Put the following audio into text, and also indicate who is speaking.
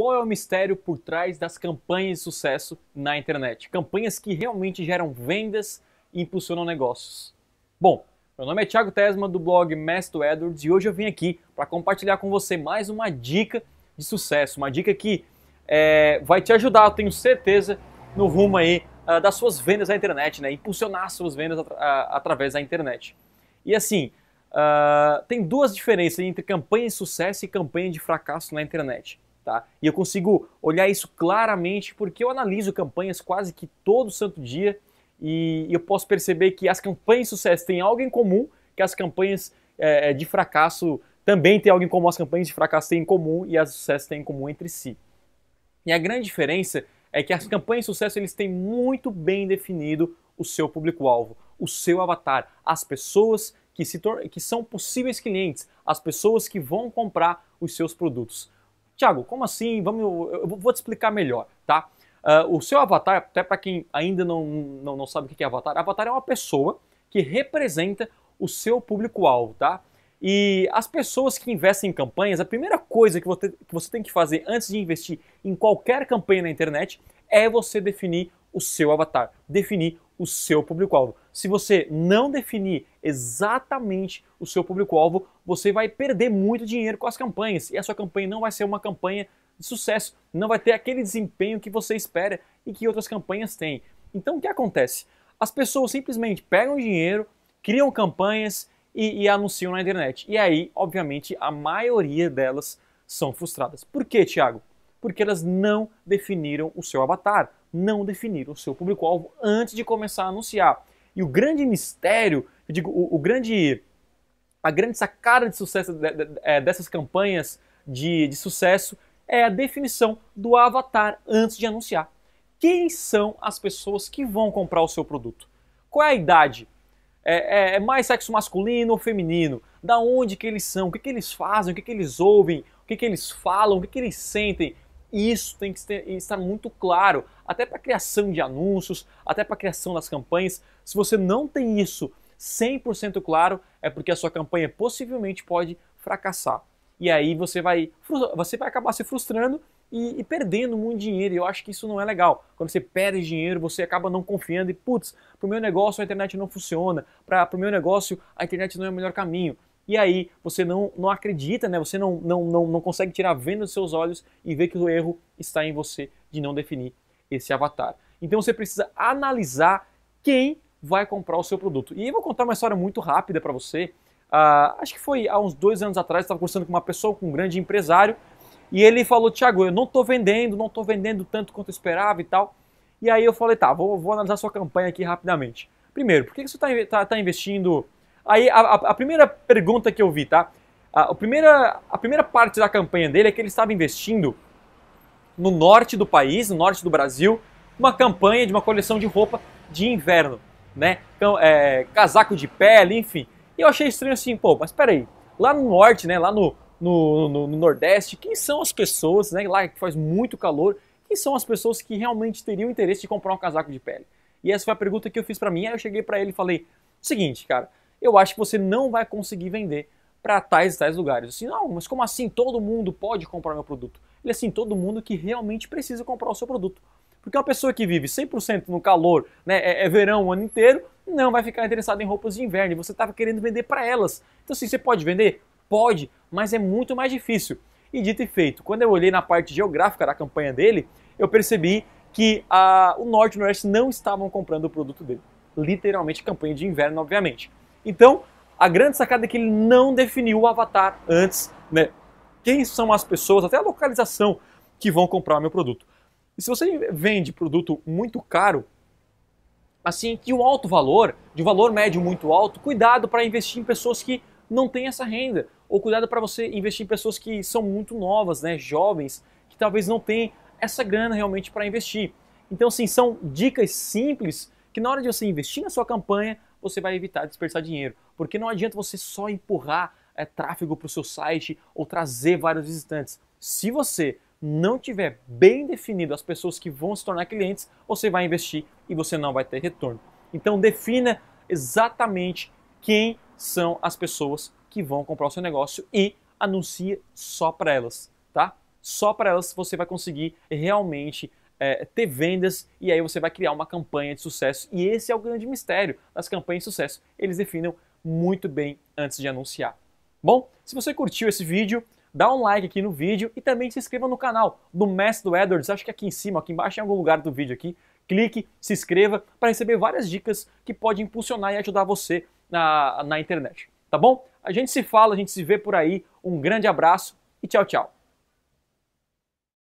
Speaker 1: qual é o mistério por trás das campanhas de sucesso na internet. Campanhas que realmente geram vendas e impulsionam negócios. Bom, meu nome é Thiago Tesma do blog Mesto Edwards e hoje eu vim aqui para compartilhar com você mais uma dica de sucesso, uma dica que é, vai te ajudar, eu tenho certeza, no rumo aí uh, das suas vendas na internet, né? Impulsionar suas vendas at ah, através da internet. E assim, uh, tem duas diferenças entre campanha de sucesso e campanha de fracasso na internet. Tá? E eu consigo olhar isso claramente porque eu analiso campanhas quase que todo santo dia e eu posso perceber que as campanhas de sucesso têm algo em comum que as campanhas é, é, de fracasso também têm algo em comum, as campanhas de fracasso têm em comum e as de sucesso têm em comum entre si. E a grande diferença é que as campanhas de sucesso eles têm muito bem definido o seu público-alvo, o seu avatar, as pessoas que, se que são possíveis clientes, as pessoas que vão comprar os seus produtos. Tiago, como assim? Vamos, eu vou te explicar melhor, tá? Uh, o seu avatar, até para quem ainda não, não, não sabe o que é avatar, avatar é uma pessoa que representa o seu público-alvo, tá? E as pessoas que investem em campanhas, a primeira coisa que você, que você tem que fazer antes de investir em qualquer campanha na internet é você definir o seu avatar, definir o seu público-alvo. Se você não definir exatamente o seu público-alvo, você vai perder muito dinheiro com as campanhas e a sua campanha não vai ser uma campanha de sucesso, não vai ter aquele desempenho que você espera e que outras campanhas têm. Então o que acontece? As pessoas simplesmente pegam dinheiro, criam campanhas e, e anunciam na internet. E aí, obviamente, a maioria delas são frustradas. Por quê, Thiago? Porque elas não definiram o seu avatar não definir o seu público-alvo antes de começar a anunciar. E o grande mistério, eu digo, o, o grande, a grande sacada de sucesso de, de, de, é, dessas campanhas de, de sucesso é a definição do avatar antes de anunciar. Quem são as pessoas que vão comprar o seu produto? Qual é a idade? É, é, é mais sexo masculino ou feminino? Da onde que eles são? O que, que eles fazem? O que, que eles ouvem? O que, que eles falam? O que, que eles sentem? isso tem que estar muito claro, até para a criação de anúncios, até para a criação das campanhas. Se você não tem isso 100% claro, é porque a sua campanha possivelmente pode fracassar. E aí você vai, você vai acabar se frustrando e, e, perdendo muito dinheiro. E eu acho que isso não é legal. Quando você perde dinheiro, você acaba não confiando e, putz, para o meu negócio a internet não funciona, para o meu negócio a internet não é o melhor caminho e aí você não, não acredita, né? Você não, não, não, não consegue tirar a venda dos seus olhos e ver que o erro está em você de não definir esse avatar. Então você precisa analisar quem vai comprar o seu produto. E eu vou contar uma história muito rápida para você. Uh, acho que foi há uns dois anos atrás, estava conversando com uma pessoa, com um grande empresário, e ele falou, Tiago, eu não estou vendendo, não estou vendendo tanto quanto eu esperava e tal. E aí eu falei, tá, vou, vou analisar sua campanha aqui rapidamente. Primeiro, por que você está tá, tá investindo Aí a, a, a primeira pergunta que eu vi, tá? A, a, primeira, a primeira parte da campanha dele é que ele estava investindo no norte do país, no norte do Brasil, uma campanha de uma coleção de roupa de inverno, né? Então, é, casaco de pele, enfim. E eu achei estranho assim, pô, mas peraí, lá no norte, né? Lá no, no, no, no Nordeste, quem são as pessoas, né? Lá que faz muito calor, quem são as pessoas que realmente teriam interesse de comprar um casaco de pele? E essa foi a pergunta que eu fiz para mim. Aí eu cheguei para ele e falei: seguinte, cara, eu acho que você não vai conseguir vender para tais e tais lugares. Assim, não, mas como assim todo mundo pode comprar meu produto? Ele é assim, todo mundo que realmente precisa comprar o seu produto. Porque uma pessoa que vive 100% no calor, né, é, é, verão o ano inteiro, não vai ficar interessada em roupas de inverno. E você estava querendo vender para elas. Então, assim, você pode vender? Pode, mas é muito mais difícil. E dito e feito, quando eu olhei na parte geográfica da campanha dele, eu percebi que a, ah, o Norte e o Nordeste não estavam comprando o produto dele. Literalmente, campanha de inverno, obviamente. Então, a grande sacada é que ele não definiu o avatar antes, né? Quem são as pessoas, até a localização que vão comprar meu produto. E se você vende produto muito caro, assim, que um alto valor, de um valor médio muito alto, cuidado para investir em pessoas que não têm essa renda. Ou cuidado para você investir em pessoas que são muito novas, né, jovens, que talvez não tenham essa grana realmente para investir. Então, sim, são dicas simples que na hora de você investir na sua campanha, você vai evitar desperdiçar dinheiro. Porque não adianta você só empurrar é, tráfego para o seu site ou trazer vários visitantes. Se você não tiver bem definido as pessoas que vão se tornar clientes, você vai investir e você não vai ter retorno. Então defina exatamente quem são as pessoas que vão comprar o seu negócio e anuncie só para elas, tá? Só para elas você vai conseguir realmente é, ter vendas e aí você vai criar uma campanha de sucesso. E esse é o grande mistério das campanhas de sucesso. Eles definam muito bem antes de anunciar. Bom, se você curtiu esse vídeo, dá um like aqui no vídeo e também se inscreva no canal do Mestre do Edwards. Acho que aqui em cima, aqui embaixo, em algum lugar do vídeo aqui. Clique, se inscreva para receber várias dicas que podem impulsionar e ajudar você na, na internet. Tá bom? A gente se fala, a gente se vê por aí. Um grande abraço e tchau, tchau.